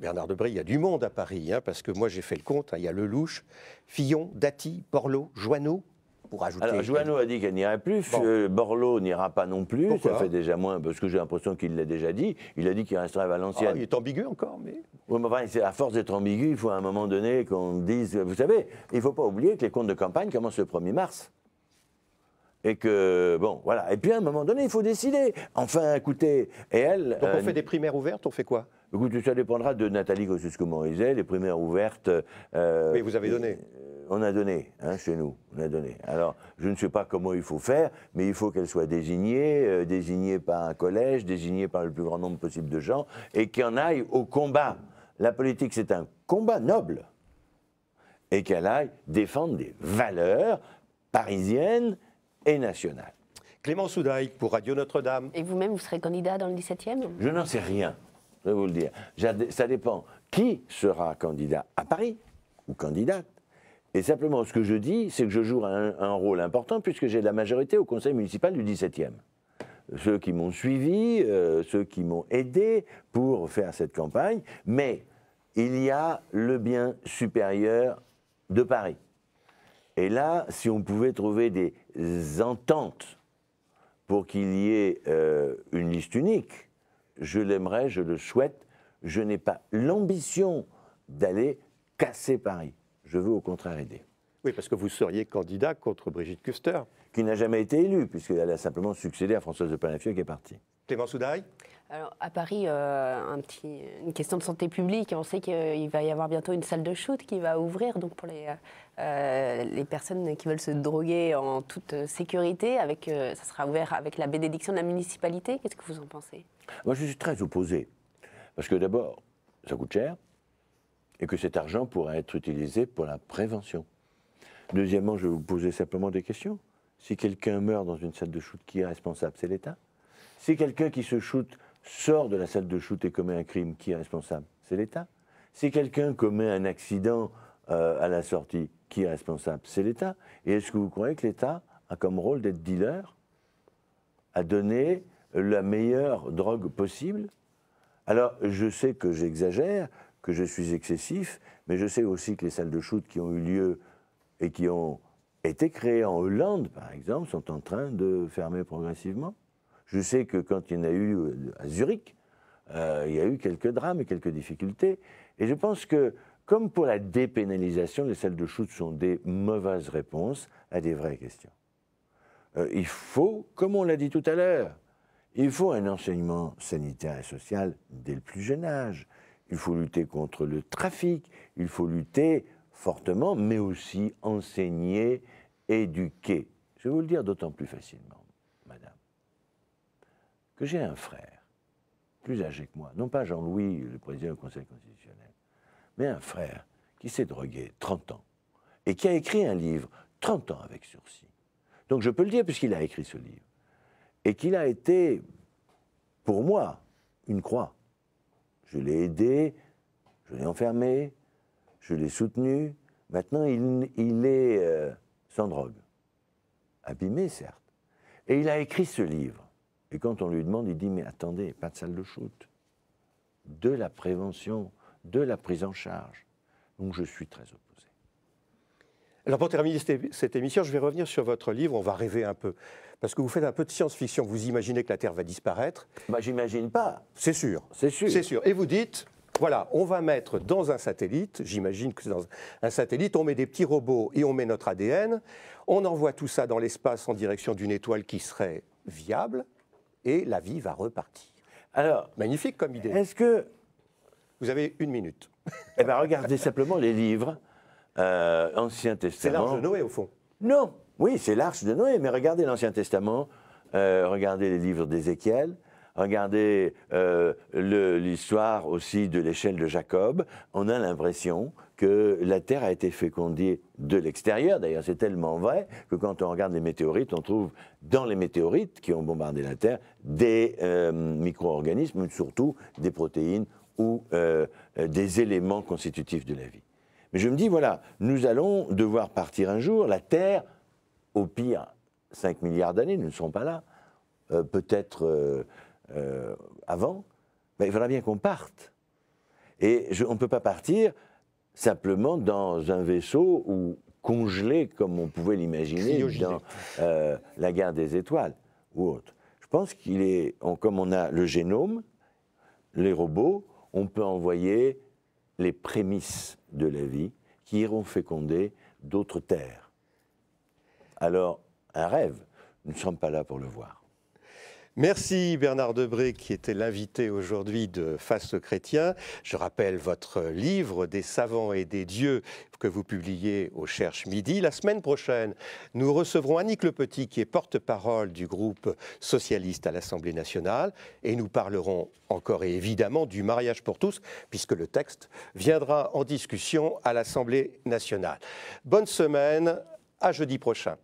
Bernard Debré, il y a du monde à Paris, hein, parce que moi j'ai fait le compte, hein, il y a Lelouch, Fillon, Dati, Porlo, Joanneau, pour ajouter. Alors, Joanneau a dit qu'elle n'irait plus. Borlo euh, Borloo n'ira pas non plus. ça fait déjà moins, parce que j'ai l'impression qu'il l'a déjà dit. Il a dit qu'il resterait à Valenciennes. Ah, il est ambigu encore, mais. Oui, mais enfin, à force d'être ambigu, il faut à un moment donné qu'on dise. Vous savez, il ne faut pas oublier que les comptes de campagne commencent le 1er mars. Et que, bon, voilà. Et puis à un moment donné, il faut décider. Enfin, écoutez, et elle. Donc on euh, fait des primaires ouvertes, on fait quoi tout ça dépendra de Nathalie Kosciusko-Morizet, les primaires ouvertes. Euh, mais vous avez donné euh, on a donné, hein, chez nous, on a donné. Alors, je ne sais pas comment il faut faire, mais il faut qu'elle soit désignée, euh, désignée par un collège, désignée par le plus grand nombre possible de gens, et en aille au combat. La politique, c'est un combat noble, et qu'elle aille défendre des valeurs parisiennes et nationales. Clément Soudaille pour Radio Notre-Dame. Et vous-même, vous serez candidat dans le 17e Je n'en sais rien je vais vous le dire. Ça dépend qui sera candidat à Paris ou candidate. Et simplement, ce que je dis, c'est que je joue un, rôle important puisque j'ai la majorité au conseil municipal du 17e ceux qui m'ont suivi, euh, ceux qui m'ont aidé pour faire cette campagne, mais il y a le bien supérieur de Paris. Et là, si on pouvait trouver des ententes pour qu'il y ait euh, une liste unique, je l'aimerais, je le souhaite. Je n'ai pas l'ambition d'aller casser Paris. Je veux au contraire aider. Oui, parce que vous seriez candidat contre Brigitte Custer. Qui n'a jamais été élue, puisqu'elle a simplement succédé à Françoise de Palafieux qui est partie. Clément Soudaille alors, à Paris, euh, un petit, une question de santé publique. On sait qu'il va y avoir bientôt une salle de shoot qui va ouvrir donc pour les, euh, les personnes qui veulent se droguer en toute sécurité. Avec, euh, ça sera ouvert avec la bénédiction de la municipalité. Qu'est-ce que vous en pensez Moi, je suis très opposé. Parce que d'abord, ça coûte cher et que cet argent pourrait être utilisé pour la prévention. Deuxièmement, je vais vous poser simplement des questions. Si quelqu'un meurt dans une salle de shoot, qui est responsable C'est l'État si quelqu'un qui se shoot sort de la salle de shoot et commet un crime, qui est responsable C'est l'État. Si quelqu'un commet un accident euh, à la sortie, qui est responsable C'est l'État. Et est-ce que vous croyez que l'État a comme rôle d'être dealer, à donner la meilleure drogue possible Alors, je sais que j'exagère, que je suis excessif, mais je sais aussi que les salles de shoot qui ont eu lieu et qui ont été créées en Hollande, par exemple, sont en train de fermer progressivement. Je sais que quand il y en a eu euh, à Zurich, euh, il y a eu quelques drames et quelques difficultés. Et je pense que, comme pour la dépénalisation, les salles de shoot sont des mauvaises réponses à des vraies questions. Euh, il faut, comme on l'a dit tout à l'heure, il faut un enseignement sanitaire et social dès le plus jeune âge. Il faut lutter contre le trafic, il faut lutter fortement, mais aussi enseigner, éduquer. Je vais vous le dire d'autant plus facilement que j'ai un frère, plus âgé que moi, non pas Jean-Louis, le président du Conseil constitutionnel, mais un frère qui s'est drogué 30 ans et qui a écrit un livre 30 ans avec sursis. Donc je peux le dire puisqu'il a écrit ce livre. Et qu'il a été, pour moi, une croix. Je l'ai aidé, je l'ai enfermé, je l'ai soutenu. Maintenant, il, est euh, sans drogue. Abîmé, certes. Et il a écrit ce livre et quand on lui demande, il dit, mais attendez, pas de salle de shoot, de la prévention, de la prise en charge. Donc je suis très opposé. Alors pour terminer cette émission, je vais revenir sur votre livre, on va rêver un peu. Parce que vous faites un peu de science-fiction, vous imaginez que la Terre va disparaître. Bah j'imagine pas. C'est sûr. C'est sûr. C'est sûr. Et vous dites, voilà, on va mettre dans un satellite, j'imagine que c'est dans un satellite, on met des petits robots et on met notre ADN, on envoie tout ça dans l'espace en direction d'une étoile qui serait viable, et la vie va repartir. Alors, magnifique comme idée. Est-ce que vous avez une minute Eh bien, regardez simplement les livres euh, Ancien Testament. C'est l'arche de Noé au fond. Non, oui, c'est l'arche de Noé, mais regardez l'Ancien Testament, euh, regardez les livres d'Ézéchiel. Regardez euh, l'histoire aussi de l'échelle de Jacob, on a l'impression que la Terre a été fécondée de l'extérieur. D'ailleurs, c'est tellement vrai que quand on regarde les météorites, on trouve dans les météorites qui ont bombardé la Terre des euh, micro-organismes, surtout des protéines ou euh, euh, des éléments constitutifs de la vie. Mais je me dis, voilà, nous allons devoir partir un jour. La Terre, au pire, 5 milliards d'années, nous ne serons pas là. Peut-être avant. Mais il faudra bien qu'on parte. Et on ne peut pas partir simplement dans un vaisseau ou congelé comme on pouvait l'imaginer dans euh, la guerre des étoiles ou autre. Je pense qu'il est, comme on a le génome, les robots, on peut envoyer les prémices de la vie qui iront féconder d'autres terres. Alors, un rêve, nous ne sommes pas là pour le voir. Merci Bernard Debré qui était l'invité aujourd'hui de Face aux chrétiens. Je rappelle votre livre des savants et des dieux que vous publiez au Cherche Midi. La semaine prochaine, nous recevrons Annick Le Petit qui est porte-parole du groupe socialiste à l'Assemblée nationale et nous parlerons encore et évidemment du mariage pour tous puisque le texte viendra en discussion à l'Assemblée nationale. Bonne semaine, à jeudi prochain.